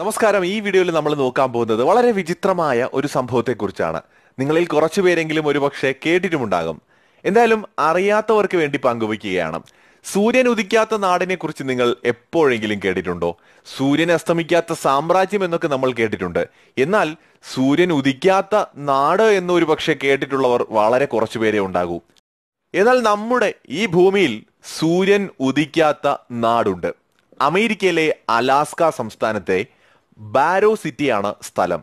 നമസ്കാരം ഈ വീഡിയോയിൽ നമ്മൾ നോക്കാൻ പോകുന്നത് വളരെ വിചിത്രമായ ഒരു സംഭവത്തെക്കുറിച്ചാണ് നിങ്ങളിൽ കുറച്ചു പേരെങ്കിലും ഒരുപക്ഷെ കേട്ടിട്ടുമുണ്ടാകും എന്തായാലും അറിയാത്തവർക്ക് വേണ്ടി പങ്കുവയ്ക്കുകയാണ് സൂര്യൻ ഉദിക്കാത്ത നാടിനെ കുറിച്ച് നിങ്ങൾ എപ്പോഴെങ്കിലും കേട്ടിട്ടുണ്ടോ സൂര്യൻ അസ്തമിക്കാത്ത സാമ്രാജ്യം എന്നൊക്കെ നമ്മൾ കേട്ടിട്ടുണ്ട് എന്നാൽ സൂര്യൻ ഉദിക്കാത്ത നാട് എന്നൊരു പക്ഷെ കേട്ടിട്ടുള്ളവർ വളരെ കുറച്ചു പേരെ ഉണ്ടാകൂ എന്നാൽ നമ്മുടെ ഈ ഭൂമിയിൽ സൂര്യൻ ഉദിക്കാത്ത നാടുണ്ട് അമേരിക്കയിലെ അലാസ്ക സംസ്ഥാനത്തെ ബാരോ സിറ്റിയാണ് സ്ഥലം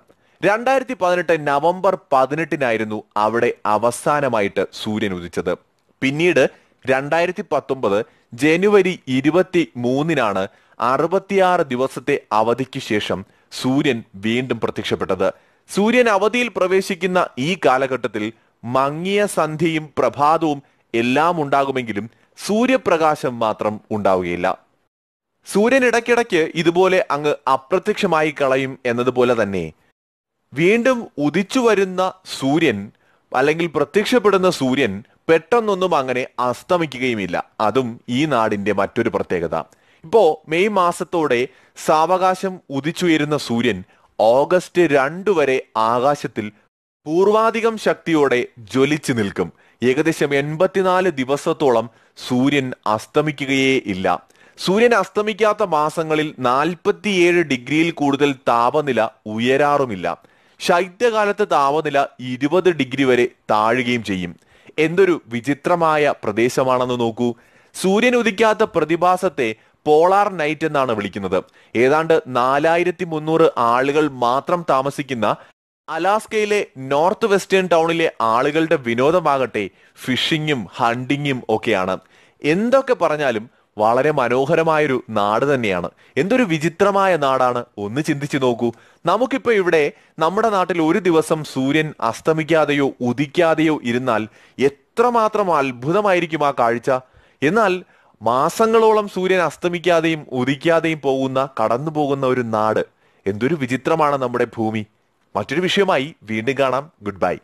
രണ്ടായിരത്തി പതിനെട്ട് നവംബർ പതിനെട്ടിനായിരുന്നു അവിടെ അവസാനമായിട്ട് സൂര്യൻ ഉദിച്ചത് പിന്നീട് രണ്ടായിരത്തി പത്തൊമ്പത് ജനുവരി ഇരുപത്തി മൂന്നിനാണ് അറുപത്തിയാറ് ദിവസത്തെ അവധിക്ക് ശേഷം സൂര്യൻ വീണ്ടും പ്രത്യക്ഷപ്പെട്ടത് സൂര്യൻ അവധിയിൽ പ്രവേശിക്കുന്ന ഈ കാലഘട്ടത്തിൽ മങ്ങിയ സന്ധ്യയും പ്രഭാതവും എല്ലാം ഉണ്ടാകുമെങ്കിലും സൂര്യപ്രകാശം മാത്രം ഉണ്ടാവുകയില്ല സൂര്യൻ ഇടയ്ക്കിടയ്ക്ക് ഇതുപോലെ അങ്ങ് അപ്രത്യക്ഷമായി കളയും എന്നതുപോലെ തന്നെ വീണ്ടും ഉദിച്ചു വരുന്ന സൂര്യൻ അല്ലെങ്കിൽ പ്രത്യക്ഷപ്പെടുന്ന സൂര്യൻ പെട്ടെന്നൊന്നും അങ്ങനെ അസ്തമിക്കുകയുമില്ല അതും ഈ നാടിന്റെ മറ്റൊരു പ്രത്യേകത ഇപ്പോ മെയ് മാസത്തോടെ സാവകാശം ഉദിച്ചുയരുന്ന സൂര്യൻ ഓഗസ്റ്റ് രണ്ടു വരെ ആകാശത്തിൽ പൂർവാധികം ശക്തിയോടെ ജ്വലിച്ചു നിൽക്കും ഏകദേശം എൺപത്തിനാല് ദിവസത്തോളം സൂര്യൻ അസ്തമിക്കുകയേ ഇല്ല സൂര്യൻ അസ്തമിക്കാത്ത മാസങ്ങളിൽ നാൽപ്പത്തിയേഴ് ഡിഗ്രിയിൽ കൂടുതൽ താപനില ഉയരാറുമില്ല ശൈത്യകാലത്തെ താപനില ഇരുപത് ഡിഗ്രി വരെ താഴുകയും ചെയ്യും എന്തൊരു വിചിത്രമായ പ്രദേശമാണെന്ന് നോക്കൂ സൂര്യൻ ഉദിക്കാത്ത പ്രതിഭാസത്തെ പോളാർ നൈറ്റ് എന്നാണ് വിളിക്കുന്നത് ഏതാണ്ട് നാലായിരത്തി മുന്നൂറ് ആളുകൾ മാത്രം താമസിക്കുന്ന അലാസ്കയിലെ നോർത്ത് വെസ്റ്റേൺ ടൗണിലെ ആളുകളുടെ വിനോദമാകട്ടെ ഫിഷിങ്ങും ഹണ്ടിങ്ങും ഒക്കെയാണ് എന്തൊക്കെ പറഞ്ഞാലും വളരെ മനോഹരമായൊരു നാട് തന്നെയാണ് എന്തൊരു വിചിത്രമായ നാടാണ് ഒന്ന് ചിന്തിച്ചു നോക്കൂ നമുക്കിപ്പോൾ ഇവിടെ നമ്മുടെ നാട്ടിൽ ഒരു ദിവസം സൂര്യൻ അസ്തമിക്കാതെയോ ഉദിക്കാതെയോ ഇരുന്നാൽ എത്രമാത്രം അത്ഭുതമായിരിക്കും ആ കാഴ്ച എന്നാൽ മാസങ്ങളോളം സൂര്യൻ അസ്തമിക്കാതെയും ഉദിക്കാതെയും പോകുന്ന കടന്നു പോകുന്ന ഒരു നാട് എന്തൊരു വിചിത്രമാണ് നമ്മുടെ ഭൂമി മറ്റൊരു വിഷയമായി വീണ്ടും കാണാം ഗുഡ് ബൈ